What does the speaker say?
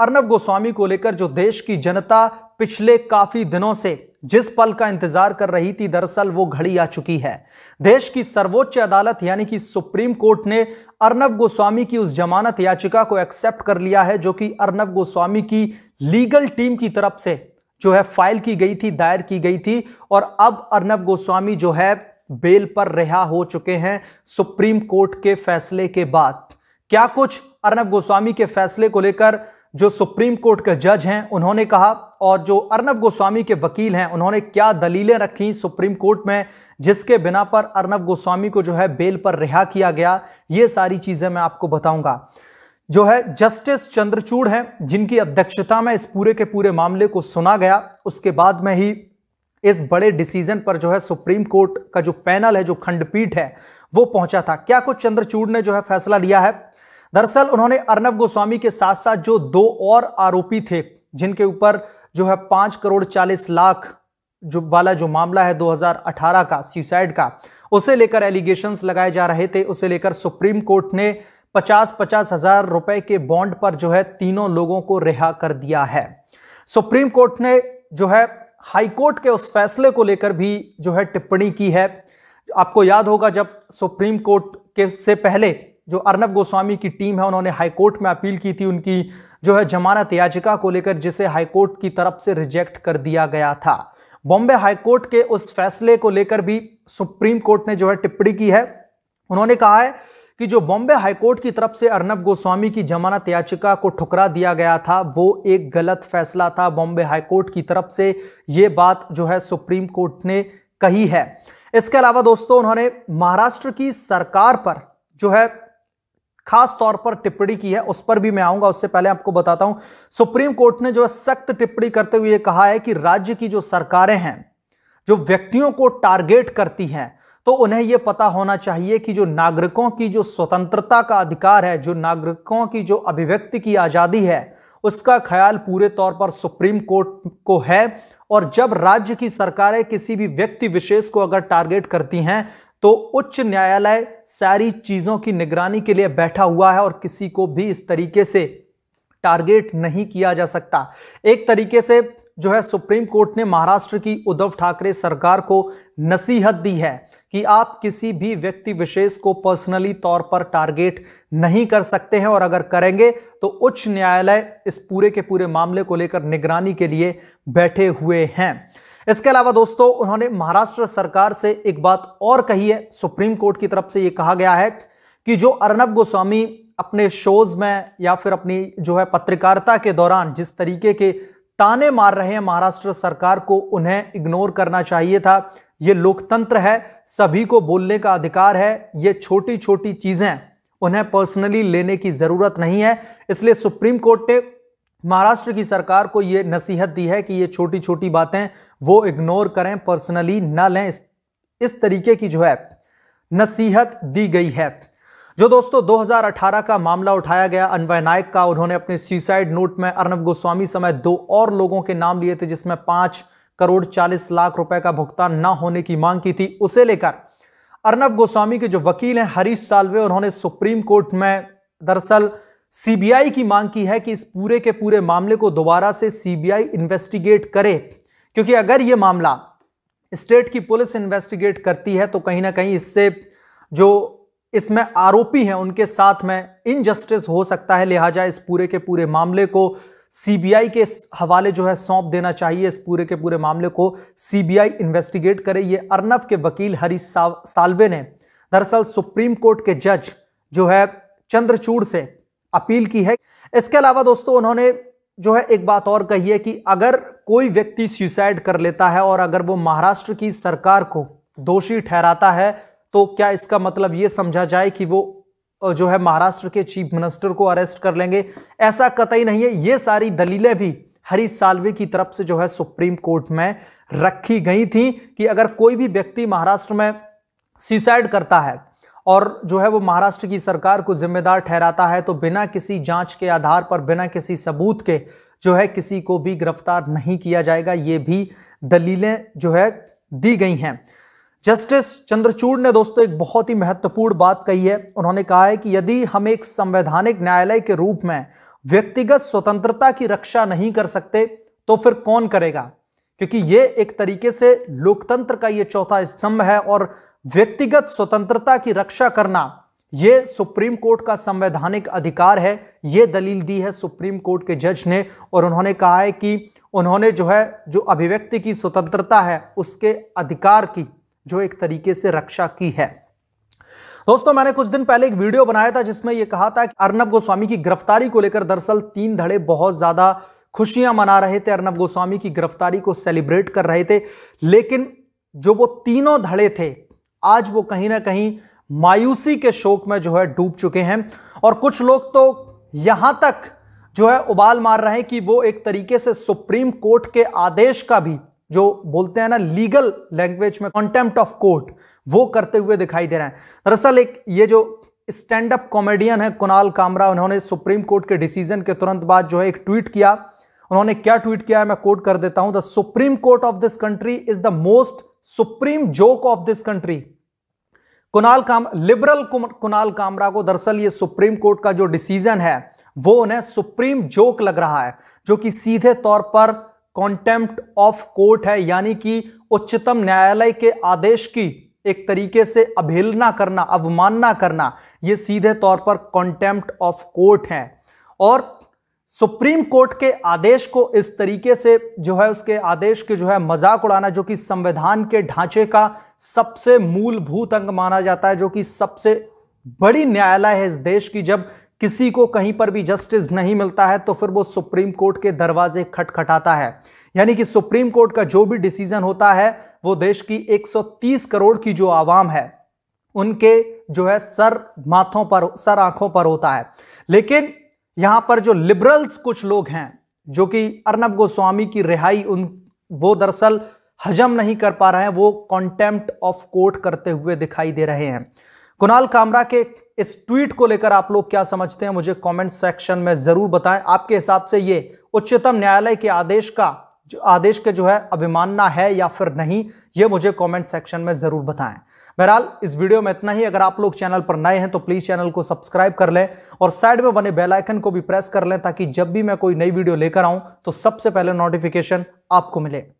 अर्नब गोस्वामी को लेकर जो देश की जनता पिछले काफी दिनों से जिस पल का इंतजार कर रही थी दरअसल वो घड़ी आ चुकी है देश की सर्वोच्च अदालत यानी कि सुप्रीम कोर्ट ने अर्नब गोस्वामी की उस जमानत याचिका को एक्सेप्ट कर लिया है जो कि अर्नब गोस्वामी की लीगल टीम की तरफ से जो है फाइल की गई थी दायर की गई थी और अब अर्नब गोस्वामी जो है बेल पर रिहा हो चुके हैं सुप्रीम कोर्ट के फैसले के बाद क्या कुछ अर्नब गोस्वामी के फैसले को लेकर जो सुप्रीम कोर्ट के जज हैं उन्होंने कहा और जो अर्नब गोस्वामी के वकील हैं उन्होंने क्या दलीलें रखी सुप्रीम कोर्ट में जिसके बिना पर अर्नब गोस्वामी को जो है बेल पर रिहा किया गया ये सारी चीज़ें मैं आपको बताऊंगा जो है जस्टिस चंद्रचूड़ हैं जिनकी अध्यक्षता में इस पूरे के पूरे मामले को सुना गया उसके बाद में ही इस बड़े डिसीजन पर जो है सुप्रीम कोर्ट का जो पैनल है जो खंडपीठ है वो पहुंचा था क्या कुछ चंद्रचूड़ ने जो है फैसला लिया है दरअसल उन्होंने अर्नब गोस्वामी के साथ साथ जो दो और आरोपी थे जिनके ऊपर जो है पांच करोड़ चालीस लाख जो वाला जो मामला है 2018 का सुसाइड का उसे लेकर एलिगेशंस लगाए जा रहे थे उसे लेकर सुप्रीम कोर्ट ने पचास पचास हजार रुपए के बॉन्ड पर जो है तीनों लोगों को रिहा कर दिया है सुप्रीम कोर्ट ने जो है हाईकोर्ट के उस फैसले को लेकर भी जो है टिप्पणी की है आपको याद होगा जब सुप्रीम कोर्ट के से पहले जो अर्नब गोस्वामी की टीम है उन्होंने हाईकोर्ट में अपील की थी उनकी जो है जमानत याचिका को लेकर जिसे हाईकोर्ट की तरफ से रिजेक्ट कर दिया गया था बॉम्बे हाईकोर्ट के उस फैसले को लेकर भी सुप्रीम कोर्ट ने जो है टिप्पणी की है उन्होंने कहा है कि जो बॉम्बे हाईकोर्ट की तरफ से अर्नब गोस्वामी की जमानत याचिका को ठुकरा दिया गया था वो एक गलत फैसला था बॉम्बे हाईकोर्ट की तरफ से ये बात जो है सुप्रीम कोर्ट ने कही है इसके अलावा दोस्तों उन्होंने महाराष्ट्र की सरकार पर जो है खास तौर पर टिप्पणी की है उस पर भी मैं आऊंगा उससे पहले आपको बताता हूं सुप्रीम कोर्ट ने जो है सख्त टिप्पणी करते हुए कहा है कि राज्य की जो सरकारें हैं जो व्यक्तियों को टारगेट करती हैं तो उन्हें यह पता होना चाहिए कि जो नागरिकों की जो स्वतंत्रता का अधिकार है जो नागरिकों की जो अभिव्यक्ति की आज़ादी है उसका ख्याल पूरे तौर पर सुप्रीम कोर्ट को है और जब राज्य की सरकारें किसी भी व्यक्ति विशेष को अगर टारगेट करती हैं तो उच्च न्यायालय सारी चीज़ों की निगरानी के लिए बैठा हुआ है और किसी को भी इस तरीके से टारगेट नहीं किया जा सकता एक तरीके से जो है सुप्रीम कोर्ट ने महाराष्ट्र की उद्धव ठाकरे सरकार को नसीहत दी है कि आप किसी भी व्यक्ति विशेष को पर्सनली तौर पर टारगेट नहीं कर सकते हैं और अगर करेंगे तो उच्च न्यायालय इस पूरे के पूरे मामले को लेकर निगरानी के लिए बैठे हुए हैं इसके अलावा दोस्तों उन्होंने महाराष्ट्र सरकार से एक बात और कही है सुप्रीम कोर्ट की तरफ से ये कहा गया है कि जो अर्नब गोस्वामी अपने शोज में या फिर अपनी जो है पत्रकारिता के दौरान जिस तरीके के ताने मार रहे हैं महाराष्ट्र सरकार को उन्हें इग्नोर करना चाहिए था ये लोकतंत्र है सभी को बोलने का अधिकार है ये छोटी छोटी चीज़ें उन्हें पर्सनली लेने की ज़रूरत नहीं है इसलिए सुप्रीम कोर्ट ने महाराष्ट्र की सरकार को ये नसीहत दी है कि ये छोटी छोटी बातें वो इग्नोर करें पर्सनली ना लें इस, इस तरीके की जो है नसीहत दी गई है जो दोस्तों 2018 का मामला उठाया गया अनवय नायक का उन्होंने अपने सुसाइड नोट में अर्नब गोस्वामी समेत दो और लोगों के नाम लिए थे जिसमें पांच करोड़ चालीस लाख रुपए का भुगतान ना होने की मांग की थी उसे लेकर अर्नब गोस्वामी के जो वकील हैं हरीश सालवे उन्होंने सुप्रीम कोर्ट में दरअसल सीबीआई की मांग की है कि इस पूरे के पूरे मामले को दोबारा से सीबीआई इन्वेस्टिगेट करे क्योंकि अगर यह मामला स्टेट की पुलिस इन्वेस्टिगेट करती है तो कहीं ना कहीं इससे जो इसमें आरोपी हैं उनके साथ में इनजस्टिस हो सकता है लिहाजा इस पूरे के पूरे मामले को सीबीआई के हवाले जो है सौंप देना चाहिए इस पूरे के पूरे मामले को सीबीआई इन्वेस्टिगेट करे ये अर्नब के वकील हरीश साव, साल्वे ने दरअसल सुप्रीम कोर्ट के जज जो है चंद्रचूड़ से अपील की है इसके अलावा दोस्तों उन्होंने जो है एक बात और कही है कि अगर कोई व्यक्ति सुसाइड कर लेता है और अगर वो महाराष्ट्र की सरकार को दोषी ठहराता है तो क्या इसका मतलब ये समझा जाए कि वो जो है महाराष्ट्र के चीफ मिनिस्टर को अरेस्ट कर लेंगे ऐसा कतई नहीं है ये सारी दलीलें भी हरीश सालवे की तरफ से जो है सुप्रीम कोर्ट में रखी गई थी कि अगर कोई भी व्यक्ति महाराष्ट्र में सुसाइड करता है और जो है वो महाराष्ट्र की सरकार को जिम्मेदार ठहराता है तो बिना किसी जांच के आधार पर बिना किसी सबूत के जो है किसी को भी गिरफ्तार नहीं किया जाएगा ये भी दलीलें जो है दी गई हैं जस्टिस चंद्रचूड़ ने दोस्तों एक बहुत ही महत्वपूर्ण बात कही है उन्होंने कहा है कि यदि हम एक संवैधानिक न्यायालय के रूप में व्यक्तिगत स्वतंत्रता की रक्षा नहीं कर सकते तो फिर कौन करेगा क्योंकि ये एक तरीके से लोकतंत्र का ये चौथा स्तंभ है और व्यक्तिगत स्वतंत्रता की रक्षा करना यह सुप्रीम कोर्ट का संवैधानिक अधिकार है यह दलील दी है सुप्रीम कोर्ट के जज ने और उन्होंने कहा है कि उन्होंने जो है जो अभिव्यक्ति की स्वतंत्रता है उसके अधिकार की जो एक तरीके से रक्षा की है दोस्तों मैंने कुछ दिन पहले एक वीडियो बनाया था जिसमें यह कहा था कि अर्नब गोस्वामी की गिरफ्तारी को लेकर दरअसल तीन धड़े बहुत ज्यादा खुशियां मना रहे थे अर्नब गोस्वामी की गिरफ्तारी को सेलिब्रेट कर रहे थे लेकिन जो वो तीनों धड़े थे आज वो कहीं ना कहीं मायूसी के शोक में जो है डूब चुके हैं और कुछ लोग तो यहां तक जो है उबाल मार रहे हैं कि वो एक तरीके से सुप्रीम कोर्ट के आदेश का भी जो बोलते हैं ना लीगल लैंग्वेज में कॉन्टेम्प्ट ऑफ कोर्ट वो करते हुए दिखाई दे रहे हैं दरअसल एक ये जो स्टैंड अप कॉमेडियन है कुणाल कामरा उन्होंने सुप्रीम कोर्ट के डिसीजन के तुरंत बाद जो है एक ट्वीट किया उन्होंने क्या ट्वीट किया है मैं कोट कर देता हूं the supreme court of this country is the most supreme joke of this country Kunal काम लिबरल कुणाल कामरा को दरअसल ये सुप्रीम कोर्ट का जो डिसीजन है वो उन्हें सुप्रीम जोक लग रहा है जो कि सीधे तौर पर कॉन्टेम्प्ट ऑफ कोर्ट है यानी कि उच्चतम न्यायालय के आदेश की एक तरीके से अवहेलना करना अवमानना करना ये सीधे तौर पर कॉन्टेम्प्ट ऑफ कोर्ट है और सुप्रीम कोर्ट के आदेश को इस तरीके से जो है उसके आदेश के जो है मजाक उड़ाना जो कि संविधान के ढांचे का सबसे मूलभूत अंग माना जाता है जो कि सबसे बड़ी न्यायालय है इस देश की जब किसी को कहीं पर भी जस्टिस नहीं मिलता है तो फिर वो सुप्रीम कोर्ट के दरवाजे खटखटाता है यानी कि सुप्रीम कोर्ट का जो भी डिसीजन होता है वो देश की 130 करोड़ की जो आवाम है उनके जो है सर माथों पर सर आंखों पर होता है लेकिन यहां पर जो लिबरल्स कुछ लोग हैं जो कि अर्नब गोस्वामी की रिहाई उन वो दरअसल हजम नहीं कर पा रहे हैं वो कॉन्टेम्प्ट ऑफ कोर्ट करते हुए दिखाई दे रहे हैं कुणाल कामरा के इस ट्वीट को लेकर आप लोग क्या समझते हैं मुझे कमेंट सेक्शन में जरूर बताएं आपके हिसाब से ये उच्चतम न्यायालय के आदेश का जो आदेश के जो है अभिमानना है या फिर नहीं ये मुझे कमेंट सेक्शन में ज़रूर बताएं बहरहाल इस वीडियो में इतना ही अगर आप लोग चैनल पर नए हैं तो प्लीज़ चैनल को सब्सक्राइब कर लें और साइड में बने बेल आइकन को भी प्रेस कर लें ताकि जब भी मैं कोई नई वीडियो लेकर आऊं तो सबसे पहले नोटिफिकेशन आपको मिले